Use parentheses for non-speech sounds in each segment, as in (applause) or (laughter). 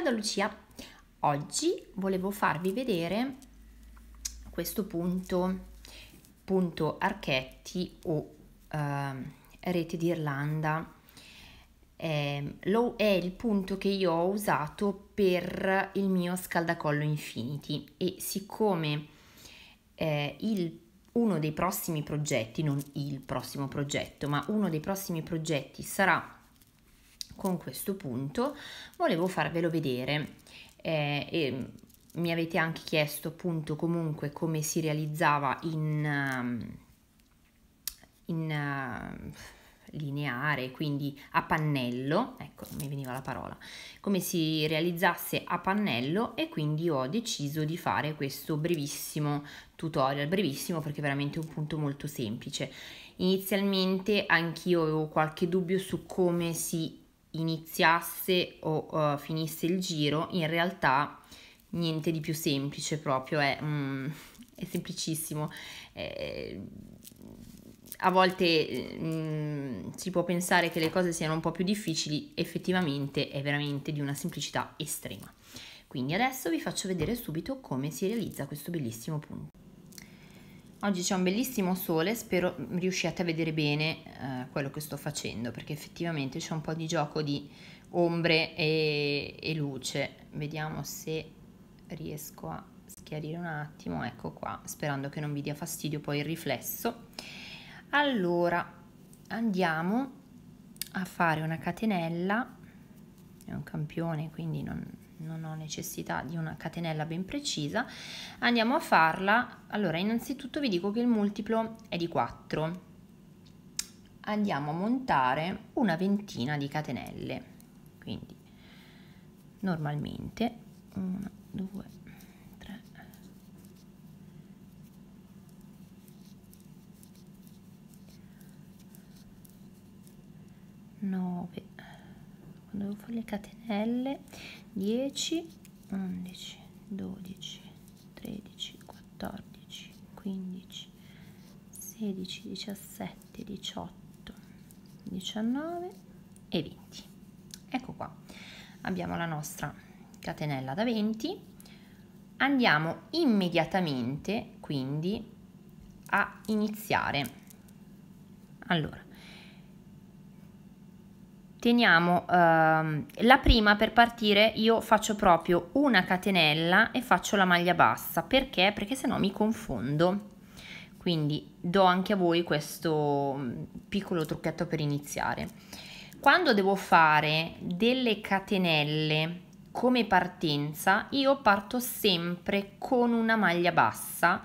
Ciao Lucia, oggi volevo farvi vedere questo punto, punto archetti o eh, rete d'Irlanda. Eh, è il punto che io ho usato per il mio scaldacollo Infinity e siccome eh, il uno dei prossimi progetti, non il prossimo progetto, ma uno dei prossimi progetti sarà con questo punto volevo farvelo vedere eh, e mi avete anche chiesto appunto comunque come si realizzava in, um, in uh, lineare, quindi a pannello, ecco, mi veniva la parola, come si realizzasse a pannello e quindi ho deciso di fare questo brevissimo tutorial, brevissimo perché veramente è un punto molto semplice. Inizialmente anch'io avevo qualche dubbio su come si iniziasse o uh, finisse il giro, in realtà niente di più semplice proprio, è, mm, è semplicissimo. Eh, a volte mm, si può pensare che le cose siano un po' più difficili, effettivamente è veramente di una semplicità estrema. Quindi adesso vi faccio vedere subito come si realizza questo bellissimo punto. Oggi c'è un bellissimo sole, spero riusciate a vedere bene eh, quello che sto facendo perché effettivamente c'è un po' di gioco di ombre e, e, luce. Vediamo se riesco a schiarire un attimo, ecco qua, sperando che non vi dia fastidio poi il riflesso. Allora, andiamo a fare una catenella, è un campione quindi non, non ho necessità di una catenella ben precisa, andiamo a farla. Allora, innanzitutto vi dico che il multiplo è di 4. Andiamo a montare una ventina di catenelle. Quindi normalmente 1 2 3 9 quando devo fare le catenelle 10 11 12 13 14 15 16 17 18 19 e 20 ecco qua abbiamo la nostra catenella da 20 andiamo immediatamente quindi a iniziare allora teniamo ehm, la prima per partire io faccio proprio una catenella e faccio la maglia bassa perché perché se mi confondo quindi do anche a voi questo mm, piccolo trucchetto per iniziare quando devo fare delle catenelle come partenza io parto sempre con una maglia bassa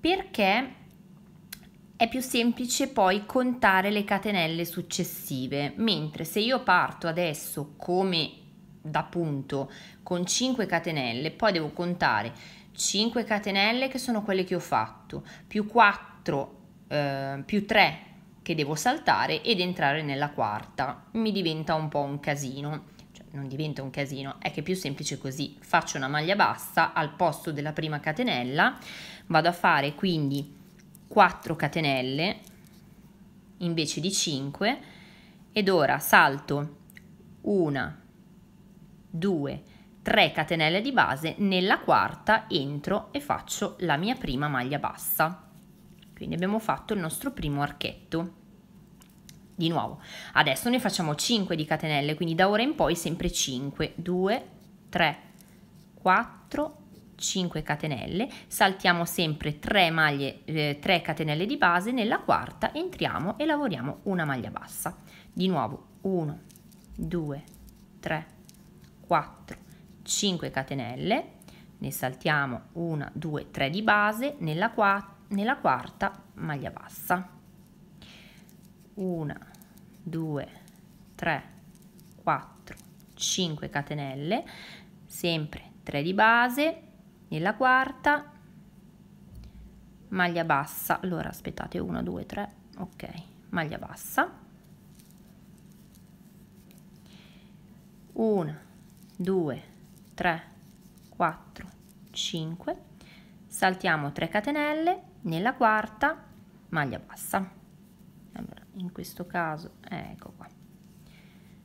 perché è più semplice poi contare le catenelle successive, mentre se io parto adesso come da punto con 5 catenelle, poi devo contare 5 catenelle che sono quelle che ho fatto, più 4, eh, più 3 che devo saltare ed entrare nella quarta. Mi diventa un po' un casino, cioè, non diventa un casino, è che è più semplice così. Faccio una maglia bassa al posto della prima catenella, vado a fare quindi 4 catenelle invece di 5 ed ora salto 1, 2, 3 catenelle di base, nella quarta entro e faccio la mia prima maglia bassa. Quindi abbiamo fatto il nostro primo archetto. Di nuovo, adesso ne facciamo 5 di catenelle, quindi da ora in poi sempre 5, 2, 3, 4, 5 catenelle, saltiamo sempre 3 maglie, eh, 3 catenelle di base, nella quarta entriamo e lavoriamo una maglia bassa. Di nuovo 1, 2, 3, 4, 5 catenelle, ne saltiamo 1, 2, 3 di base, nella, qua, nella quarta maglia bassa. 1, 2, 3, 4, 5 catenelle, sempre 3 di base, nella quarta maglia bassa allora aspettate 1 2 3 ok maglia bassa 1 2 3 4 5 saltiamo 3 catenelle nella quarta maglia bassa allora, in questo caso ecco qua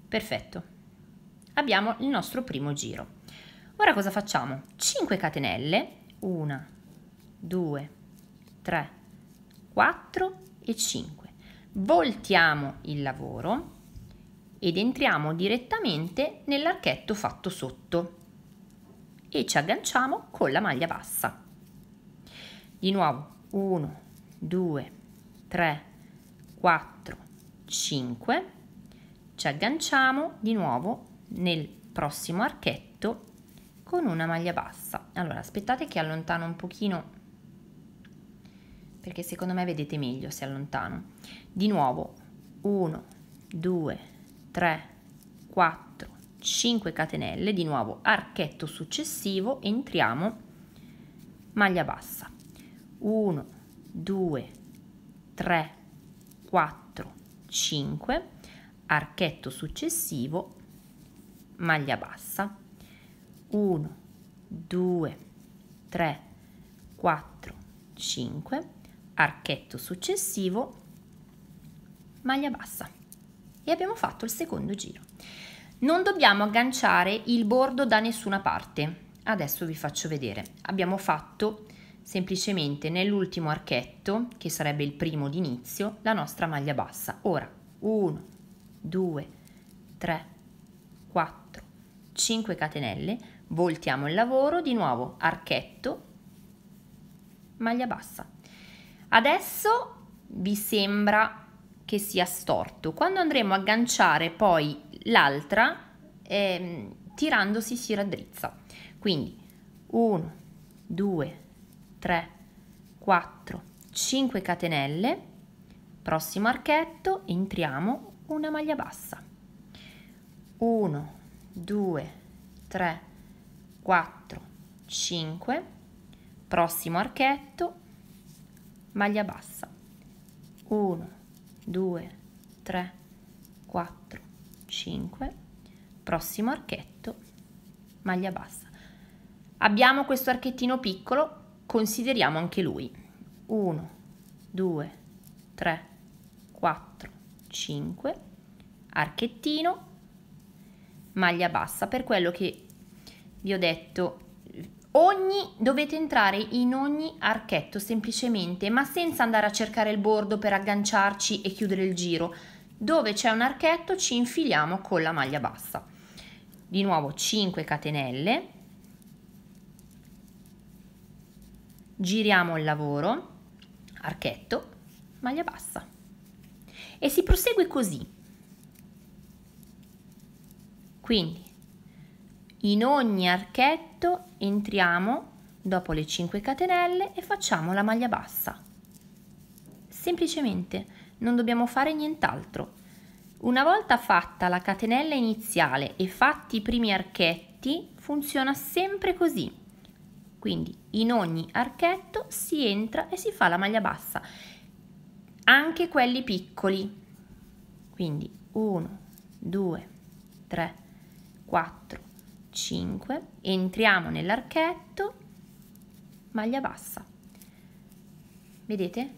perfetto abbiamo il nostro primo giro Ora cosa facciamo? 5 catenelle, 1, 2, 3, 4 e 5. Voltiamo il lavoro ed entriamo direttamente nell'archetto fatto sotto e ci agganciamo con la maglia bassa. Di nuovo 1, 2, 3, 4, 5. Ci agganciamo di nuovo nel prossimo archetto con una maglia bassa. Allora aspettate che allontano un pochino perché secondo me vedete meglio se allontano. Di nuovo 1, 2, 3, 4, 5 catenelle, di nuovo archetto successivo, entriamo maglia bassa. 1, 2, 3, 4, 5, archetto successivo, maglia bassa. 1, 2, 3, 4, 5, archetto successivo, maglia bassa e abbiamo fatto il secondo giro. Non dobbiamo agganciare il bordo da nessuna parte, adesso vi faccio vedere. Abbiamo fatto semplicemente nell'ultimo archetto, che sarebbe il primo d'inizio, la nostra maglia bassa. Ora 1, 2, 3, 4, 5 catenelle, Voltiamo il lavoro, di nuovo archetto, maglia bassa. Adesso vi sembra che sia storto. Quando andremo a agganciare poi l'altra, eh, tirandosi si raddrizza. Quindi 1, 2, 3, 4, 5 catenelle, prossimo archetto, entriamo una maglia bassa. 1, 2, 3, 4. 4, 5, prossimo archetto, maglia bassa, 1, 2, 3, 4, 5, prossimo archetto, maglia bassa. Abbiamo questo archettino piccolo, consideriamo anche lui. 1, 2, 3, 4, 5, archettino, maglia bassa, per quello che vi ho detto ogni dovete entrare in ogni archetto semplicemente ma senza andare a cercare il bordo per agganciarci e chiudere il giro dove c'è un archetto ci infiliamo con la maglia bassa di nuovo 5 catenelle giriamo il lavoro archetto maglia bassa e si prosegue così quindi in ogni archetto entriamo dopo le 5 catenelle e facciamo la maglia bassa. Semplicemente, non dobbiamo fare nient'altro. Una volta fatta la catenella iniziale e fatti i primi archetti, funziona sempre così. Quindi in ogni archetto si entra e si fa la maglia bassa, anche quelli piccoli. Quindi 1, 2, 3, 4, 5 entriamo nell'archetto maglia bassa vedete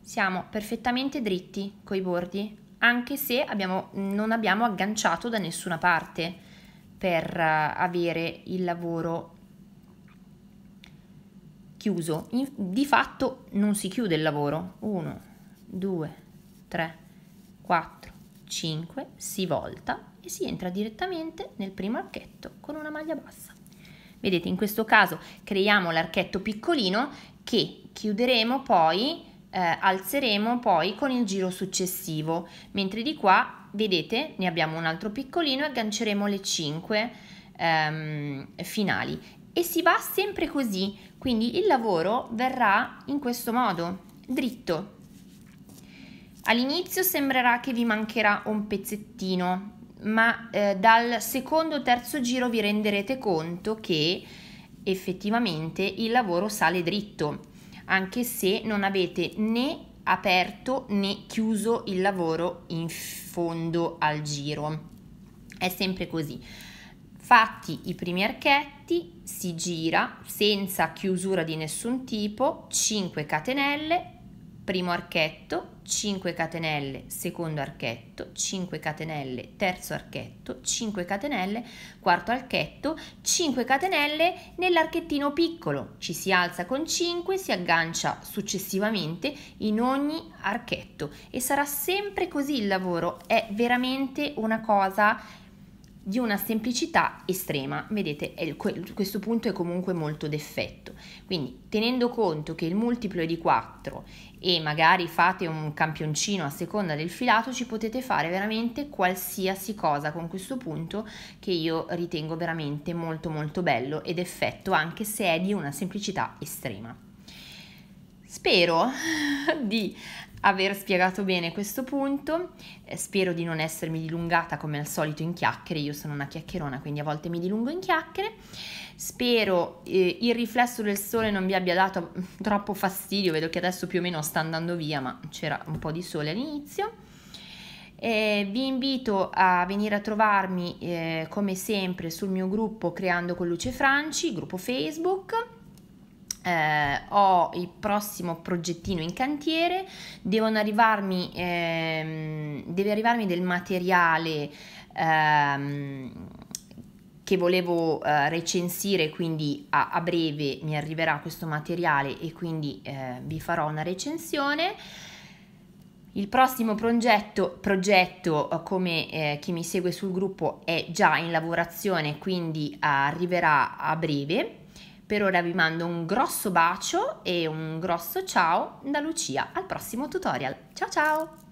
siamo perfettamente dritti coi bordi anche se abbiamo, non abbiamo agganciato da nessuna parte per eh, avere il lavoro chiuso In, di fatto non si chiude il lavoro 1 2 3 4 5 si volta e si entra direttamente nel primo archetto con una maglia bassa. Vedete, in questo caso creiamo l'archetto piccolino che chiuderemo poi, eh, alzeremo poi con il giro successivo, mentre di qua, vedete, ne abbiamo un altro piccolino e agganceremo le 5 ehm, finali. E si va sempre così, quindi il lavoro verrà in questo modo, dritto. All'inizio sembrerà che vi mancherà un pezzettino, ma eh, dal secondo o terzo giro vi renderete conto che effettivamente il lavoro sale dritto, anche se non avete né aperto né chiuso il lavoro in fondo al giro. È sempre così. Fatti i primi archetti, si gira senza chiusura di nessun tipo, 5 catenelle, primo archetto, 5 catenelle, secondo archetto, 5 catenelle, terzo archetto, 5 catenelle, quarto archetto, 5 catenelle nell'archettino piccolo. Ci si alza con 5, si aggancia successivamente in ogni archetto e sarà sempre così il lavoro. È veramente una cosa di una semplicità estrema. Vedete, questo punto è comunque molto d'effetto. Quindi, tenendo conto che il multiplo è di 4 e magari fate un campioncino a seconda del filato, ci potete fare veramente qualsiasi cosa con questo punto che io ritengo veramente molto molto bello ed effetto anche se è di una semplicità estrema. Spero (laughs) di aver spiegato bene questo punto, eh, spero di non essermi dilungata come al solito in chiacchiere, io sono una chiacchierona quindi a volte mi dilungo in chiacchiere, spero eh, il riflesso del sole non vi abbia dato mm, troppo fastidio, vedo che adesso più o meno sta andando via ma c'era un po' di sole all'inizio. Eh, vi invito a venire a trovarmi eh, come sempre sul mio gruppo Creando con Luce Franci, gruppo Facebook eh, ho il prossimo progettino in cantiere, devono arrivarmi, ehm, deve arrivarmi del materiale ehm, che volevo eh, recensire, quindi a, a, breve mi arriverà questo materiale e quindi eh, vi farò una recensione. Il prossimo progetto, progetto eh, come eh, chi mi segue sul gruppo, è già in lavorazione, quindi arriverà a breve per ora vi mando un grosso bacio e un grosso ciao da Lucia al prossimo tutorial. Ciao ciao!